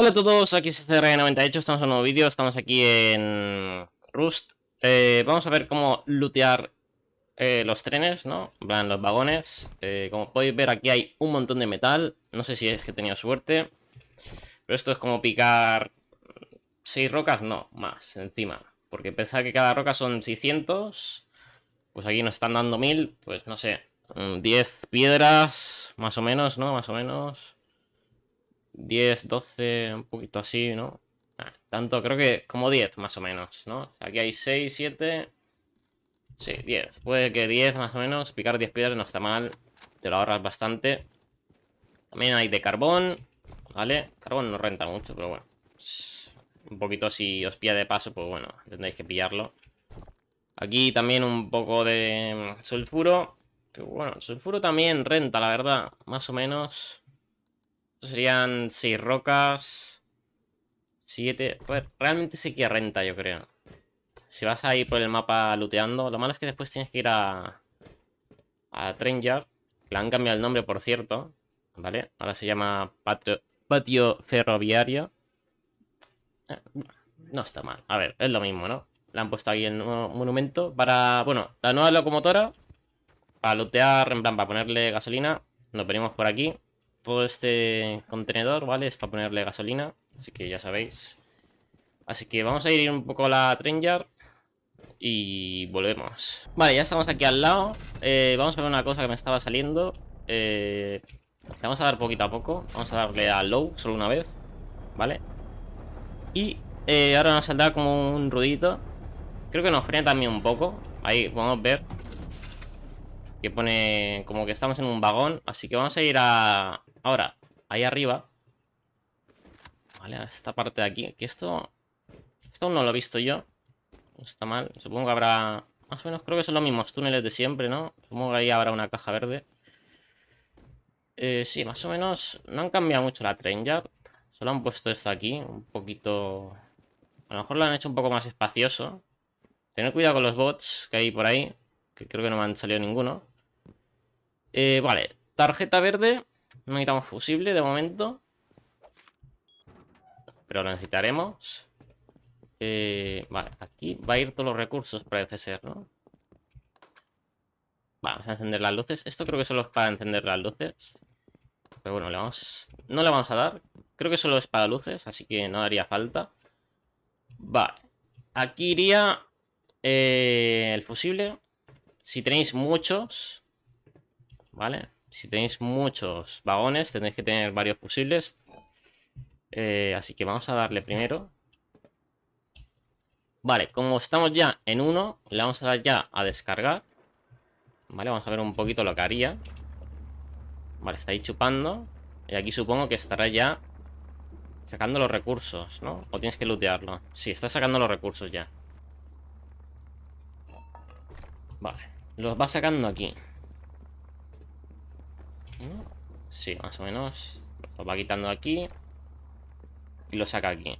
Hola a todos, aquí es CR98, estamos en un nuevo vídeo, estamos aquí en Rust. Eh, vamos a ver cómo lootear eh, los trenes, ¿no? En plan, los vagones. Eh, como podéis ver, aquí hay un montón de metal. No sé si es que he tenido suerte. Pero esto es como picar 6 rocas, no, más, encima. Porque pensar que cada roca son 600, pues aquí nos están dando 1000, pues no sé, 10 mm, piedras, más o menos, ¿no? Más o menos... 10, 12, un poquito así, ¿no? Ah, tanto, creo que como 10 más o menos, ¿no? Aquí hay 6, 7... Sí, 10. Puede que 10 más o menos. Picar 10 piedras no está mal. Te lo ahorras bastante. También hay de carbón, ¿vale? Carbón no renta mucho, pero bueno. Un poquito si os pilla de paso, pues bueno, tendréis que pillarlo. Aquí también un poco de mm, sulfuro. Que bueno, sulfuro también renta, la verdad. Más o menos. Serían 6 rocas. 7. Pues realmente sí que renta, yo creo. Si vas a ir por el mapa looteando. Lo malo es que después tienes que ir a. A Trenjar. Le han cambiado el nombre, por cierto. ¿Vale? Ahora se llama Patio, Ferroviario. Eh, no está mal. A ver, es lo mismo, ¿no? La han puesto aquí el un monumento para... Bueno, la nueva locomotora. Para lootear, en plan, para ponerle gasolina. Nos venimos por aquí todo este contenedor, ¿vale? Es para ponerle gasolina, así que ya sabéis. Así que vamos a ir un poco a la yard y volvemos. Vale, ya estamos aquí al lado. Eh, vamos a ver una cosa que me estaba saliendo. Eh, vamos a dar poquito a poco. Vamos a darle a low solo una vez, ¿vale? Y eh, ahora nos saldrá como un ruidito. Creo que nos frena también un poco. Ahí podemos ver que pone como que estamos en un vagón. Así que vamos a ir a, Ahora, ahí arriba. Vale, esta parte de aquí. Que esto... Esto aún no lo he visto yo. No está mal. Supongo que habrá... Más o menos creo que son los mismos túneles de siempre, ¿no? Supongo que ahí habrá una caja verde. Eh, sí, más o menos... No han cambiado mucho la tren ya. Solo han puesto esto aquí. Un poquito... A lo mejor lo han hecho un poco más espacioso. Tener cuidado con los bots que hay por ahí. Que creo que no me han salido ninguno. Eh, vale, tarjeta verde. No necesitamos fusible de momento. Pero lo necesitaremos. Eh, vale, aquí va a ir todos los recursos, parece ser, ¿no? Vamos a encender las luces. Esto creo que solo es para encender las luces. Pero bueno, le vamos... no le vamos a dar. Creo que solo es para luces, así que no haría falta. Vale. Aquí iría eh, el fusible. Si tenéis muchos, ¿vale? Si tenéis muchos vagones, tendréis que tener varios fusibles. Eh, así que vamos a darle primero. Vale, como estamos ya en uno, le vamos a dar ya a descargar. Vale, vamos a ver un poquito lo que haría. Vale, está ahí chupando. Y aquí supongo que estará ya sacando los recursos, ¿no? O tienes que lootearlo. Sí, está sacando los recursos ya. Vale, los va sacando aquí. Sí, más o menos. Lo va quitando aquí. Y lo saca aquí.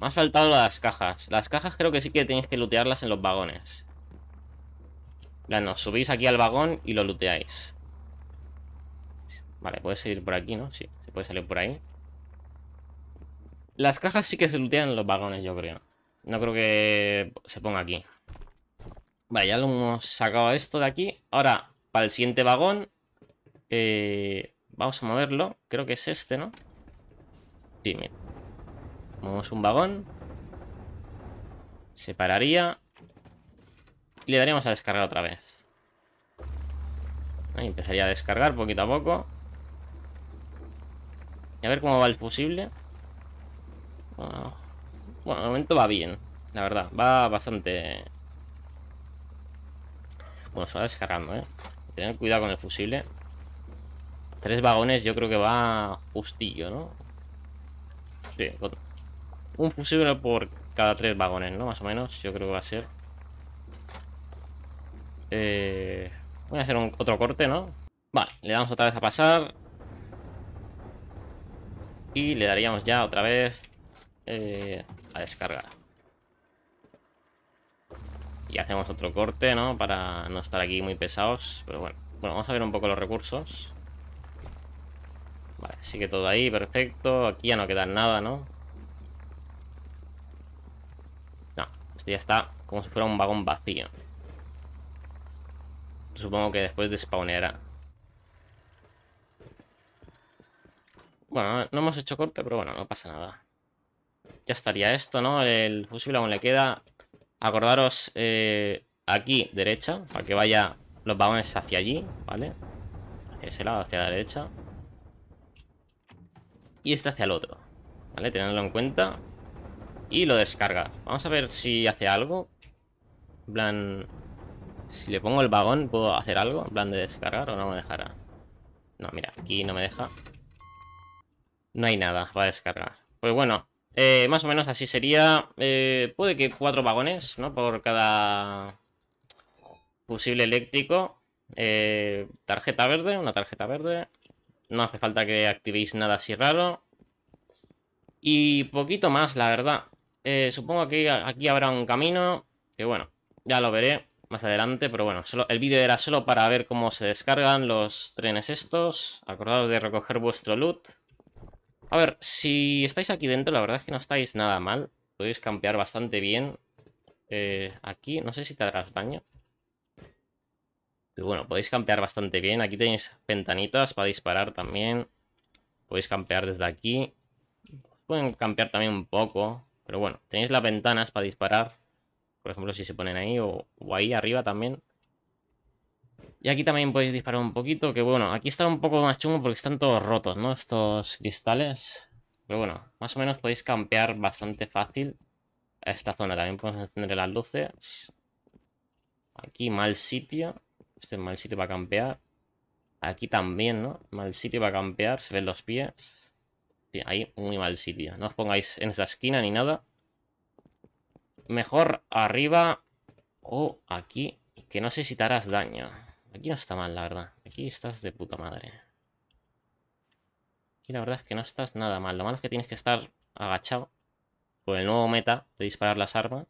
Me han faltado las cajas. Las cajas creo que sí que tenéis que lootearlas en los vagones. no, subís aquí al vagón y lo looteáis. Vale, puede seguir por aquí, ¿no? Sí, se puede salir por ahí. Las cajas sí que se lootean en los vagones, yo creo. No creo que se ponga aquí. Vale, ya lo hemos sacado esto de aquí. Ahora, para el siguiente vagón, eh, vamos a moverlo. Creo que es este, ¿no? Sí, mira. Movemos un vagón. Se pararía. Y le daríamos a descargar otra vez. Ahí empezaría a descargar poquito a poco. Y a ver cómo va el fusible. Bueno, de momento va bien. La verdad, va bastante... Bueno, se va descargando, ¿eh? Tener cuidado con el fusible. Tres vagones yo creo que va justillo, ¿no? Sí, un fusible por cada tres vagones, ¿no? Más o menos, yo creo que va a ser. Eh, voy a hacer otro corte, ¿no? Vale, le damos otra vez a pasar. Y le daríamos ya otra vez eh, a descargar. Y hacemos otro corte, ¿no? Para no estar aquí muy pesados. Pero bueno. Bueno, vamos a ver un poco los recursos. Vale, que todo ahí, perfecto. Aquí ya no queda nada, ¿no? No, esto ya está como si fuera un vagón vacío. Supongo que después despawnará. Bueno, no hemos hecho corte, pero bueno, no pasa nada. Ya estaría esto, ¿no? El fusible aún le queda. Acordaros eh, aquí, derecha, para que vaya los vagones hacia allí, ¿vale? Hacia ese lado, hacia la derecha y este hacia el otro. ¿Vale? Tenerlo en cuenta. Y lo descarga. Vamos a ver si hace algo. En plan... Si le pongo el vagón, ¿puedo hacer algo? En plan de descargar o no me dejará. No, mira, aquí no me deja. No hay nada para descargar. Pues bueno, eh, más o menos así sería. Eh, puede que cuatro vagones, ¿no? Por cada fusible eléctrico. Eh, tarjeta verde, una tarjeta verde. No hace falta que activéis nada así raro. Y poquito más, la verdad. Eh, supongo que aquí habrá un camino. Que bueno, ya lo veré más adelante. Pero bueno, el vídeo era solo para ver cómo se descargan los trenes estos. Acordaos de recoger vuestro loot. A ver, si estáis aquí dentro, la verdad es que no estáis nada mal. Podéis campear bastante bien. Eh, aquí, no sé si te harás daño. Y bueno, podéis campear bastante bien. Aquí tenéis ventanitas para disparar también. Podéis campear desde aquí. Pueden campear también un poco. Pero bueno, tenéis las ventanas para disparar. Por ejemplo, si se ponen ahí o, ahí arriba también. Y aquí también podéis disparar un poquito. Que bueno, aquí está un poco más chungo porque están todos rotos, ¿no? Estos cristales. Pero bueno, más o menos podéis campear bastante fácil a esta zona. También podemos encender las luces. Aquí mal sitio. Este mal sitio para campear. Aquí también, ¿no? Mal sitio para campear. Se ven los pies. Sí, ahí muy mal sitio. No os pongáis en esa esquina ni nada. Mejor arriba o aquí. Que no sé si te harás daño. Aquí no está mal, la verdad. Aquí estás de puta madre. Aquí la verdad es que no estás nada mal. Lo malo es que tienes que estar agachado. Con el nuevo meta de disparar las armas.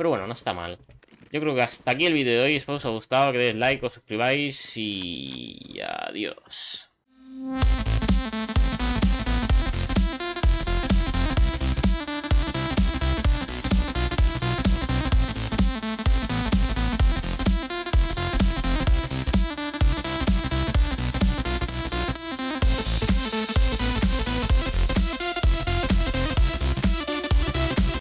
Pero bueno, no está mal. Yo creo que hasta aquí el vídeo de hoy. Espero que os haya gustado. Que deis like, os suscribáis y adiós.